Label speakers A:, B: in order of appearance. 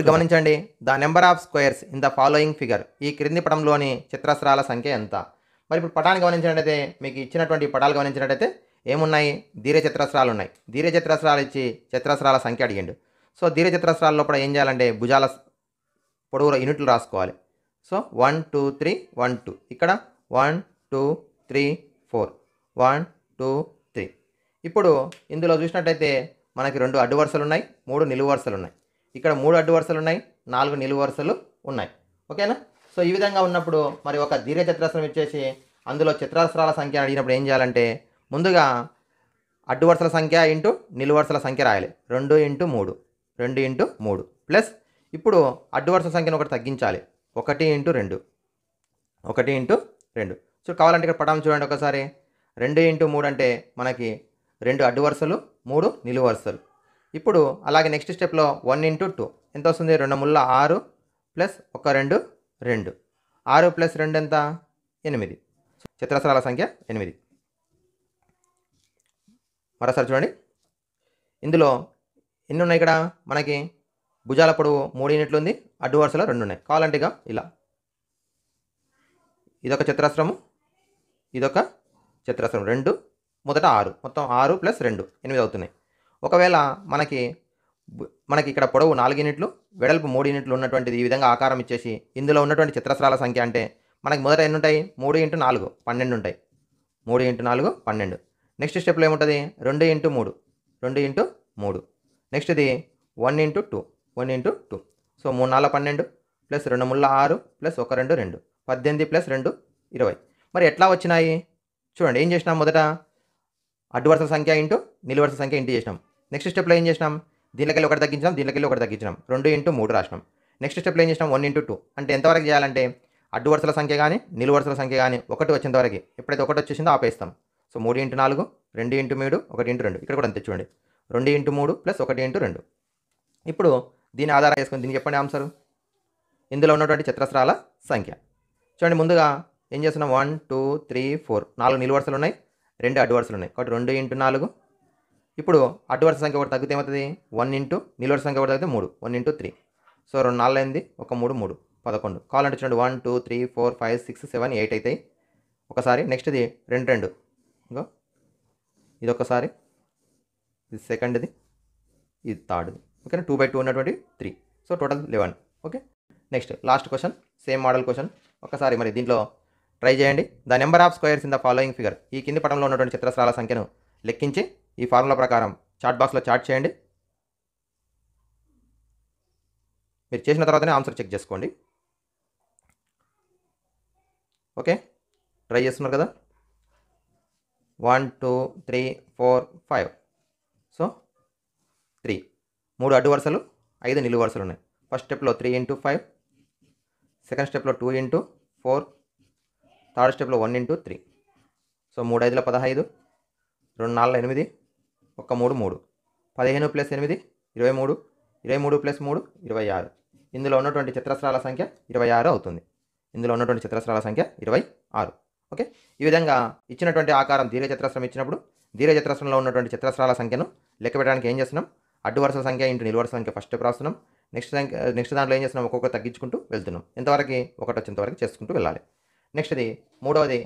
A: ఇప్పుడు గమనించండి the number of squares in the following figure ఈ క్రింది పటంలోని చిత్రస్రాల సంఖ్య ఎంత మరి ఇప్పుడు పటాన్ని గమనించినట్టయితే మీకు ఇచ్చినటువంటి పటాలు గమనించినట్టయితే ఏమున్నాయి దీర్ఘ చతురస్రాలు ఉన్నాయి దీర్ఘ చతురస్రాలు ఇచ్చి చిత్రస్రాల సంఖ్య అడిగిండు సో దీర్ఘ చతురస్రాల లోపల ఏం చేయాలంటే భుజాల పొడవు యూనిట్లు రాసుకోవాలి so one two three one two ఇక్కడ one two three four one two three ఇప్పుడు ఇందులో చూసినట్టయితే మనకి రెండు అడ్డు వరుసలు ఉన్నాయి మూడు నిలువు వరుసలు ఉన్నాయి ఇక్కడ మూడు అడ్డు వరుసలు ఉన్నాయి నాలుగు నిలువు వరుసలు ఉన్నాయి ఓకేనా సో ఈ విధంగా ఉన్నప్పుడు మరి ఒక దీర్ఘ చతురస్రం ఇచ్చేసి అందులో చతురస్రాల సంఖ్య అడిగినప్పుడు ఏం చేయాలంటే ముందుగా అడ్డు వరుసల సంఖ్య ఇంటూ నిలువు వరుసల సంఖ్య రాయాలి రెండు ఇంటూ మూడు రెండు ఇంటూ మూడు ప్లస్ ఇప్పుడు అడ్డు వరుసల సంఖ్యను ఒకటి తగ్గించాలి ఒకటి ఇంటూ రెండు ఒకటి ఇంటూ రెండు సో కావాలంటే ఇక్కడ పటాం చూడండి ఒకసారి రెండు ఇంటూ మూడు అంటే మనకి రెండు అడ్డు వరుసలు మూడు నిలువు వరుసలు ఇప్పుడు అలాగే నెక్స్ట్ స్టెప్లో వన్ ఇంటూ టూ ఎంత వస్తుంది రెండు ముళ్ళ ఆరు ప్లస్ ఒక రెండు రెండు ఆరు ప్లస్ రెండు ఎంత ఎనిమిది చిత్రస్రాల సంఖ్య ఎనిమిది మరోసారి చూడండి ఇందులో ఎన్ని ఉన్నాయి ఇక్కడ మనకి భుజాల పొడవు మూడు యూనిట్లు ఉంది అడ్డు వరుసలో రెండు ఉన్నాయి కావాలంటేగా ఇలా ఇదొక చిత్రాస్త్రము ఇదొక చిత్రాస్త్రం రెండు మొదట ఆరు మొత్తం ఆరు ప్లస్ రెండు ఎనిమిది అవుతున్నాయి ఒకవేళ మనకి మనకి ఇక్కడ పొడవు నాలుగు యూనిట్లు వెడల్పు మూడు యూనిట్లు ఉన్నటువంటిది ఈ విధంగా ఆకారం ఇచ్చేసి ఇందులో ఉన్నటువంటి చిత్రస్రాల సంఖ్య అంటే మనకి మొదట ఎన్ని ఉంటాయి మూడు ఇంటూ నాలుగు పన్నెండు ఉంటాయి మూడు ఇంటూ నాలుగు పన్నెండు నెక్స్ట్ స్టెప్లో ఏముంటుంది రెండు ఇంటూ మూడు రెండు ఇంటూ మూడు నెక్స్ట్ ఇది one into two one into two so మూడు నాలుగు పన్నెండు ప్లస్ రెండు ముళ్ళ ఆరు ప్లస్ ఒక రెండు రెండు పద్దెనిమిది ప్లస్ రెండు ఇరవై మరి ఎట్లా వచ్చినాయి చూడండి ఏం చేసినాం మొదట అడ్డు వరుస సంఖ్య ఇంటూ నిలువరుస సంఖ్య ఇంటూ చేసినాం నెక్స్ట్ స్టెప్లో ఏం చేసినాం దీనికెళ్ళి ఒకటి తగ్గించినాం దీనికెళ్ళి ఒకటి తగ్గించినాం రెండు ఇంటూ మూడు రాసినాం నెక్స్ట్ స్టెప్లో ఏం చేసినాం వన్ ఇంటూ టూ అంటే ఎంతవరకు చేయాలంటే అడ్డు వరుసల సంఖ్య కానీ నిలువు వరుసల సంఖ్య కానీ ఒకటి వరకు ఎప్పుడైతే ఒకటి వచ్చేసిందో ఆపేస్తాం సో మూడు ఇంటూ నాలుగు రెండు ఇంటూ మూడు ఒకటి ఇంటూ రెండు ఇక్కడ కూడా అంతే చూడండి రెండు ఇంటూ మూడు ప్లస్ ఒకటి ఇంటూ రెండు ఇప్పుడు దీని ఆధారం చేసుకుని దీనికి చెప్పండి ఆన్సర్ ఇందులో ఉన్నటువంటి చిత్రస్రాల సంఖ్య చూడండి ముందుగా ఏం చేస్తున్నాం వన్ టూ త్రీ ఫోర్ నాలుగు నిలువరుసలు ఉన్నాయి రెండు అడ్డు వరుసలు ఉన్నాయి కాబట్టి రెండు ఇంటూ నాలుగు ఇప్పుడు అడ్డు వరుస సంఖ్య ఒకటి తగ్గితే ఏమవుతుంది వన్ ఇంటూ నిలువరుస సంఖ్య ఒకటి తగ్గితే మూడు వన్ ఇంటూ త్రీ సో రెండు నాలుగు అయింది ఒక మూడు మూడు పదకొండు అంటే చూడండి one two three four five six seven eight అవుతాయి ఒకసారి నెక్స్ట్ది రెండు రెండు ఇంకో ఇది ఒకసారి ఇది సెకండ్ది ఇది థర్డ్ది ఓకేనా టూ బై టూ ఉన్నటువంటి three so total eleven okay next last question same model question ఒకసారి మరి దీంట్లో ట్రై చేయండి the number of squares in the following figure ఈ కింది పటంలో ఉన్నటువంటి చిత్రశాల సంఖ్యను లెక్కించి ఈ ఫార్ములా ప్రకారం చాట్ బాక్స్లో చాట్ చేయండి మీరు చేసిన తర్వాతనే ఆన్సర్ చెక్ చేసుకోండి ఓకే ట్రై చేస్తున్నారు కదా one two three four five so three మూడు అడ్డు వరుసలు ఐదు నిలువు వరుసలు ఉన్నాయి ఫస్ట్ స్టెప్లో త్రీ ఇంటూ ఫైవ్ సెకండ్ స్టెప్లో టూ ఇంటూ ఫోర్ థర్డ్ స్టెప్లో వన్ ఇంటూ త్రీ సో మూడు ఐదులో పదహైదు రెండు నాలుగు ఎనిమిది ఒక మూడు మూడు పదిహేను ప్లస్ ఎనిమిది ఇరవై మూడు ఇరవై మూడు ప్లస్ మూడు ఇరవై ఆరు ఇందులో ఉన్నటువంటి చిత్రస్రాల సంఖ్య ఇరవై ఆరు అవుతుంది ఇందులో ఉన్నటువంటి చిత్రస్రాల సంఖ్య ఇరవై ఆరు ఓకే ఈ విధంగా ఇచ్చినటువంటి ఆకారం దీర్ఘచతురస్రం ఇచ్చినప్పుడు దీర్ఘచతురస్రంలో ఉన్నటువంటి చిత్రస్రాల సంఖ్యను లెక్క పెట్టడానికి ఏం చేస్తున్నాం అడ్డు వరుస సంఖ్య ఇంటి నిలువరుస సంఖ్య ఫస్ట్ రాస్తున్నాం నెక్స్ట్ సంఖ్య నెక్స్ట్ దాంట్లో ఏం చేస్తున్నాం ఒక్కొక్కరు తగ్గించుకుంటూ వెళ్తున్నాం ఎంతవరకు ఒకటి వచ్చేంతవరకు చేసుకుంటూ వెళ్ళాలి నెక్స్ట్ది మూడవది